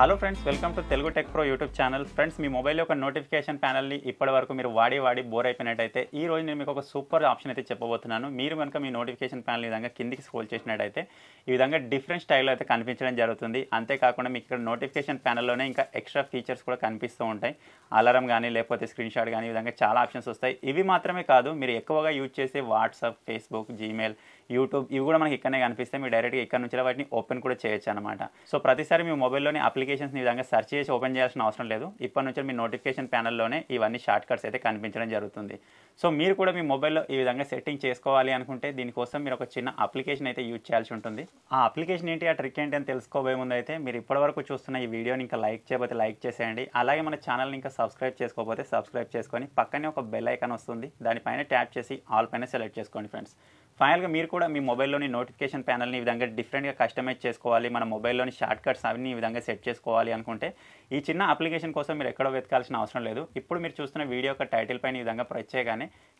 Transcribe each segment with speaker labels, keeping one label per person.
Speaker 1: hello friends welcome to Telugu tech pro YouTube channel friends మీ mobile యొక్క notification ప్యానల్ని ఇప్పటి వరకు మీరు వాడి వాడి బోర్ అయిపోయినట్టయితే ఈ రోజు నేను మీకు ఒక సూపర్ ఆప్షన్ అయితే చెప్పబోతున్నాను మీరు కనుక మీ నోటిఫికేషన్ ప్యానల్ ఈ విధంగా కిందికి స్క్రోల్ చేసినట్టయితే ఈ విధంగా డిఫరెంట్ స్టైల్లో అయితే కనిపించడం జరుగుతుంది అంతేకాకుండా మీకు ఇక్కడ నోటిఫికేషన్ ప్యానల్లోనే ఇంకా ఎక్స్ట్రా ఫీచర్స్ కూడా కనిపిస్తూ ఉంటాయి అలారం కానీ లేకపోతే స్క్రీన్ షాట్ కానీ ఈ విధంగా చాలా ఆప్షన్స్ వస్తాయి ఇవి మాత్రమే కాదు మీరు ఎక్కువగా యూజ్ చేసే వాట్సాప్ ఫేస్బుక్ జీమెయిల్ యూట్యూబ్ ఇవి కూడా మనకి ఇక్కడనే కనిపిస్తాయి మీరు డైరెక్ట్గా ఇక్కడ నుంచి వాటిని ఓపెన్ కూడా చేయొచ్చు అనమాట సో ప్రతిసారి మీ మొబైల్లోని అప్లికేషన్స్ ఈ విధంగా సెర్చ్ చేసి ఓపెన్ చేయాల్సిన అవసరం లేదు ఇప్పటి నుంచి మీ నోటిఫికేషన్ ప్యానల్లోనే ఇవన్నీ షార్ట్ కట్స్ అయితే కనిపించడం జరుగుతుంది సో మీరు కూడా మీ మొబైల్లో ఈ విధంగా సెట్టింగ్ చేసుకోవాలి అనుకుంటే దీనికోసం మీరు ఒక చిన్న అప్లికేషన్ అయితే యూజ్ చేయాల్సి ఉంటుంది ఆ అప్లికేషన్ ఏంటి ఆ ట్రిక్ ఏంటి అని తెలుసుకోబోయే ముందు అయితే మీరు ఇప్పటివరకు చూస్తున్న ఈ వీడియోని ఇంకా లైక్ చేయబోతే లైక్ చేసేయండి అలాగే మన ఛానల్ని ఇంకా సబ్స్క్రైబ్ చేసుకోకపోతే సబ్స్క్రైబ్ చేసుకొని పక్కనే ఒక బెల్ ఐకాన్ వస్తుంది దానిపైన ట్యాప్ చేసి ఆల్ పైన సెలెక్ట్ చేసుకోండి ఫ్రెండ్స్ ఫైనల్గా మీరు కూడా మీ మొబైల్లోని నోటిఫికేషన్ ప్యానల్ని ఈ విధంగా డిఫరెంట్గా కస్టమైజ్ చేసుకోవాలి మన మొబైల్లోని షార్ట్ కట్స్ అవన్నీ ఈ విధంగా సెట్ చేసుకోవాలి అనుకుంటే ఈ చిన్న అప్లికేషన్ కోసం మీరు ఎక్కడో వెతకాల్సిన అవసరం లేదు ఇప్పుడు మీరు చూస్తున్న వీడియో యొక్క టైటిల్ పైన ఈ విధంగా ప్రెస్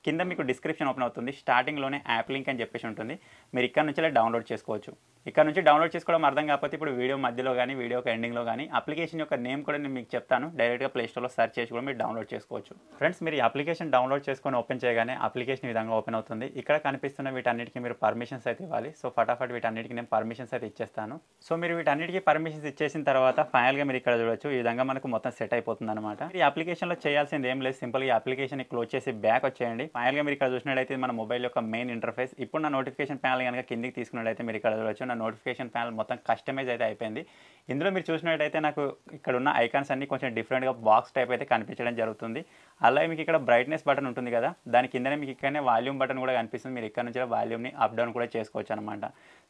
Speaker 1: కింద మీకు డిస్క్రిప్షన్ ఓపెన్ అవుతుంది స్టార్టింగ్లోనే యాప్ లింక్ అని చెప్పేసి ఉంటుంది మీరు ఇక్కడ నుంచి డౌన్లోడ్ చేసుకోవచ్చు ఇక్కడ నుంచి డౌన్లోడ్ చేసుకోవడం అర్థం కాకపోతే ఇప్పుడు వీడియో మధ్యలో కానీ వీడియో ఎండింగ్లో కానీ అప్లికేషన్ యొక్క నేమ్ కూడా నేను మీకు చెప్తాను డైరెక్ట్గా ప్లేస్టోర్లో సెర్చ్ చేసి కూడా మీరు డౌన్లోడ్ చేసుకోవచ్చు ఫ్రెండ్స్ మీరు అప్లికేషన్ డౌన్లోడ్ చేసుకొని ఓపెన్ చేయగానే అప్లికేషన్ విధంగా ఓపెన్ అవుతుంది ఇక్కడ కనిపిస్తున్న వీటన్నిటికీ మీరు పర్మిషన్స్ అయితే ఇవ్వాలి సో ఫటాఫట్ వీటన్నిటికీ నేను పర్మిషన్స్ అయితే ఇచ్చేస్తాను సో మీరు వీటన్నిటికీ పర్మిషన్స్ ఇచ్చేసిన తర్వాత ఫైనల్గా మీరు ఇక్కడ చూడొచ్చు ఈ విధంగా మనకు మొత్తం సెట్ అయిపోతుంది అనమాట ఈ అప్లికేషన్లో చేయాల్సింది ఏం లేదు సింపుల్గా అప్లికేషన్ క్లోజ్ చేసి బ్యాక్ వచ్చేయండి ఫైనల్గా మీరు ఇక్కడ చూసినట్టయితే మన మొబైల్ యొక్క మెయిన్ ఇంటర్ఫేస్ ఇప్పుడు నా నోటిఫికేషన్ ప్యానల్ కనుక కిందికి తీసుకున్నట్టయితే మీరు ఇక్కడ చూడవచ్చు నా నోటిఫికేషన్ ప్యానల్ మొత్తం కస్టమైజ్ అయితే అయిపోయింది ఇందులో మీరు చూసినట్టయితే నాకు ఇక్కడ ఉన్న ఐకాన్స్ అన్ని కొంచెం డిఫరెంట్గా బాక్స్ టైప్ అయితే కనిపించడం జరుగుతుంది అలాగే మీకు ఇక్కడ బ్రైట్నెస్ బటన్ ఉంటుంది కదా దాని కిందనే మీకు ఇక్కడనే వాల్యూమ్ బటన్ కూడా కనిపిస్తుంది మీరు ఇక్కడ నుంచి వాల్యూమ్ని అప్ డౌన్ కూడా చేసుకోవచ్చు అనమాట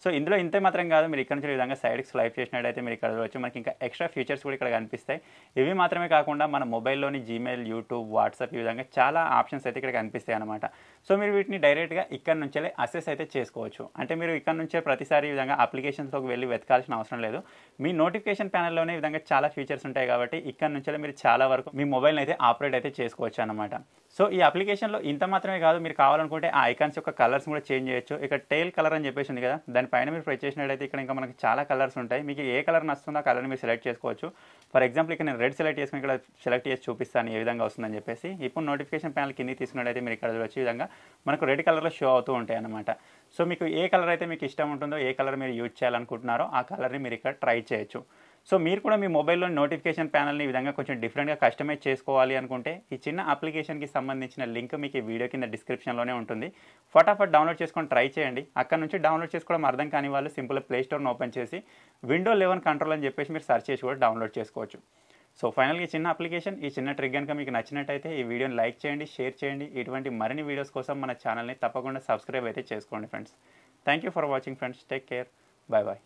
Speaker 1: సో ఇందులో ఇంతే మాత్రం కాదు మీరు ఇక్కడ నుంచి విధంగా సైడ్కి స్లైప్ చేసినట్టయితే మీరు ఇక్కడ వచ్చి మనకి ఇంకా ఎక్స్ట్రా ఫీచర్స్ కూడా ఇక్కడ కనిపిస్తాయి ఇవి మాత్రమే కాకుండా మన మొబైల్లోని జీమెయిల్ యూట్యూబ్ వాట్సాప్ ఈ విధంగా చాలా ఆప్షన్స్ అయితే ఇక్కడ కనిపిస్తాయి అనమాట సో మీరు వీటిని డైరెక్ట్గా ఇక్కడ నుంచే అసెస్ అయితే చేసుకోవచ్చు అంటే మీరు ఇక్కడ నుంచే ప్రతిసారి ఈ విధంగా అప్లికేషన్స్లోకి వెళ్ళి వెతకాల్సిన అవసరం లేదు మీ నోట్ నోటిఫికేషన్ ప్యానల్లోనే విధంగా చాలా ఫీచర్స్ ఉంటాయి కాబట్టి ఇక్కడ నుంచి మీరు చాలా వరకు మీ మొబైల్ని అయితే ఆపరేట్ అయితే చేసుకోవచ్చు అనమాట సో ఈ అప్లికేషన్లో ఇంత మాత్రమే కాదు మీరు కావాలనుకుంటే ఆ ఐకాన్స్ యొక్క కలర్స్ కూడా చేంజ్ చేయొచ్చు ఇక టైల్ కలర్ అని చెప్పేసి ఉంది కదా దానిపైన మీరు ప్రెస్ చేసినట్టయితే ఇక్కడ ఇంకా మనకి చాలా కలర్స్ ఉంటాయి మీకు ఏ కలర్ నచ్చుతుందో ఆ కలర్ని మీరు సెలెక్ట్ చేసుకోవచ్చు ఫర్ ఎగ్జాంపుల్ ఇక్కడ నేను రెడ్ సెలెక్ట్ చేసుకుని ఇక్కడ సెలెక్ట్ చేసి చూపిస్తాను ఏ విధంగా వస్తుందని చెప్పేసి ఇప్పుడు నోటిఫికేషన్ ప్యానల్ కింద తీసుకున్నట్టయితే మీరు ఇక్కడ చూడొచ్చు ఈ విధంగా మనకు రెడ్ కలర్లో షో అవుతూ ఉంటాయి అనమాట సో మీకు ఏ కలర్ అయితే మీకు ఇష్టం ఉంటుందో ఏ కలర్ మీరు యూజ్ చేయాలనుకుంటున్నారో ఆ కలర్ని మీరు ఇక్కడ ట్రై చేయొచ్చు సో మీరు కూడా మీ మొబైల్లో నోటిఫికేషన్ ప్యానల్ని ఈ విధంగా కొంచెం డిఫరెంట్గా కస్టమైజ్ చేసుకోవాలి అనుకుంటే ఈ చిన్న అప్లికేషన్కి సంబంధించిన లింక్ మీకు ఈ వీడియో కింద డిస్క్రిప్షన్లోనే ఉంటుంది ఫటాఫట్ డౌన్లోడ్ చేసుకొని ట్రై చేయండి అక్కడ నుంచి డౌన్లోడ్ చేసుకోవడం అర్థం కాని వాళ్ళు సింపుల్ ప్లే స్టోర్ని ఓపెన్ చేసి విండో లెవెన్ కంట్రోల్ అని చెప్పేసి మీరు సెర్చ్ చేసి కూడా డౌన్లోడ్ చేసుకోవచ్చు సో ఫైనల్గా చిన్న అప్లికేషన్ ఈ చిన్న ట్రిక్ కనుక మీకు నచ్చినట్టయితే ఈ వీడియోని లైక్ చేయండి షేర్ చేయండి ఇటువంటి మరిన్ని వీడియోస్ కోసం మన ఛానల్ని తప్పకుండా సబ్స్క్రైబ్ అయితే చేసుకోండి friends thank you for watching friends take care bye bye